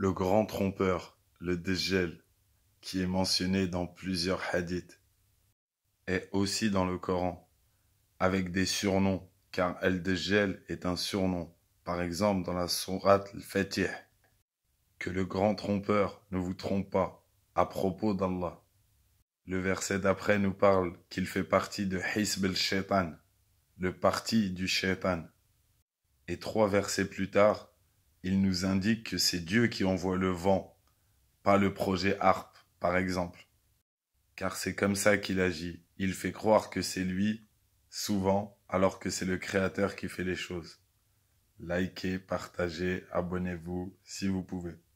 le grand trompeur, le Dejjel, qui est mentionné dans plusieurs hadiths, est aussi dans le Coran, avec des surnoms, car El-Dejjel est un surnom, par exemple dans la sourate Al-Fatih. Que le grand trompeur ne vous trompe pas à propos d'Allah. Le verset d'après nous parle qu'il fait partie de Hisb al shaitan le parti du Shaitan. Et trois versets plus tard, il nous indique que c'est Dieu qui envoie le vent, pas le projet ARP, par exemple. Car c'est comme ça qu'il agit. Il fait croire que c'est lui, souvent, alors que c'est le Créateur qui fait les choses. Likez, partagez, abonnez-vous si vous pouvez.